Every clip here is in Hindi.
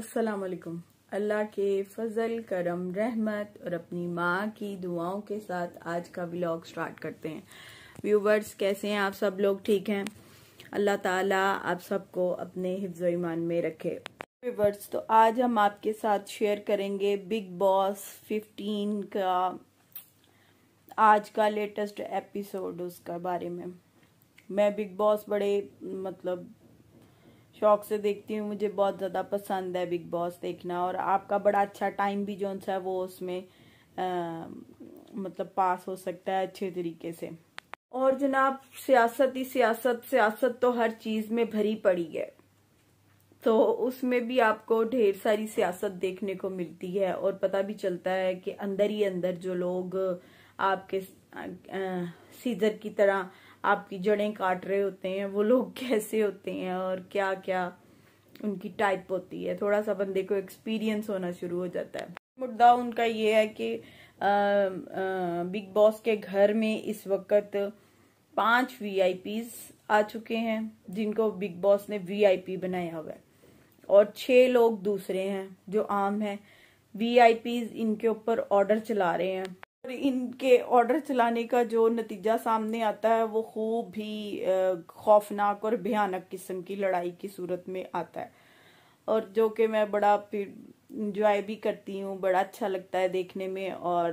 अस्सलाम वालेकुम अल्लाह के फजल करम रहमत और अपनी माँ की दुआओं के साथ आज का व्लॉग स्टार्ट करते हैं व्यूवर्स कैसे हैं आप सब लोग ठीक हैं अल्लाह ताला आप सबको अपने हिफ्ज ईमान में रखे व्यूवर्स तो आज हम आपके साथ शेयर करेंगे बिग बॉस 15 का आज का लेटेस्ट एपिसोड उसका बारे में मैं बिग बॉस बड़े मतलब शौक से देखती हूँ मुझे बहुत ज़्यादा पसंद है बिग बॉस देखना और आपका बड़ा अच्छा टाइम भी जो है वो उसमें आ, मतलब पास हो सकता है अच्छे तरीके से और जनाब सियासत ही सियासत सियासत तो हर चीज़ में भरी पड़ी है तो उसमें भी आपको ढेर सारी सियासत देखने को मिलती है और पता भी चलता है कि अंदर ही अंदर जो लोग आपके सीजर की तरह आपकी जड़ें काट रहे होते हैं वो लोग कैसे होते हैं और क्या क्या उनकी टाइप होती है थोड़ा सा बंदे को एक्सपीरियंस होना शुरू हो जाता है मुद्दा उनका ये है कि बिग बॉस के घर में इस वक्त पांच वीआईपीस आ चुके हैं जिनको बिग बॉस ने वीआईपी बनाया हुआ है और छह लोग दूसरे हैं जो आम हैं वीआईपीस इनके ऊपर ऑर्डर चला रहे हैं और इनके ऑर्डर चलाने का जो नतीजा सामने आता है वो खूब ही खौफनाक और भयानक किस्म की लड़ाई की सूरत में आता है और जो कि मैं बड़ा इंजॉय भी करती हूँ बड़ा अच्छा लगता है देखने में और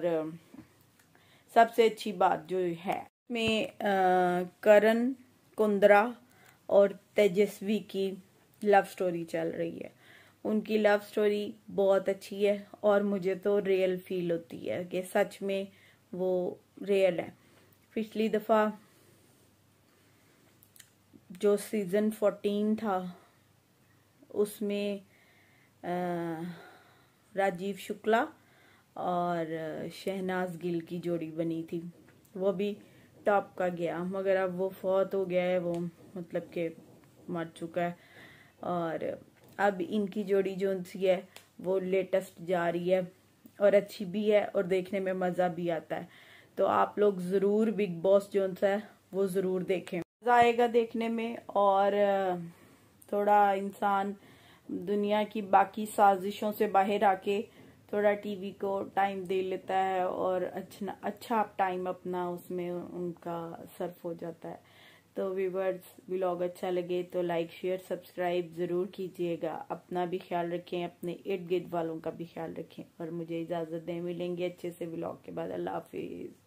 सबसे अच्छी बात जो है में करण कुंद्रा और तेजस्वी की लव स्टोरी चल रही है उनकी लव स्टोरी बहुत अच्छी है और मुझे तो रियल फील होती है कि सच में वो रियल है पिछली दफ़ा जो सीज़न फोर्टीन था उसमें राजीव शुक्ला और शहनाज गिल की जोड़ी बनी थी वो भी टॉप का गया मगर अब वो फौत हो गया है वो मतलब के मर चुका है और अब इनकी जोड़ी जो सी है वो लेटेस्ट जा रही है और अच्छी भी है और देखने में मज़ा भी आता है तो आप लोग ज़रूर बिग बॉस जो है वो ज़रूर देखें मज़ा आएगा देखने में और थोड़ा इंसान दुनिया की बाकी साजिशों से बाहर आके थोड़ा टीवी को टाइम दे लेता है और अच्छा अच्छा टाइम अपना उसमें उनका सर्फ हो जाता है तो व्यूवर्स ब्लॉग अच्छा लगे तो लाइक शेयर सब्सक्राइब ज़रूर कीजिएगा अपना भी ख्याल रखें अपने इर्द गिर्द वालों का भी ख्याल रखें और मुझे इजाज़त दें मिलेंगे अच्छे से ब्लॉग के बाद अल्लाह हाफिज़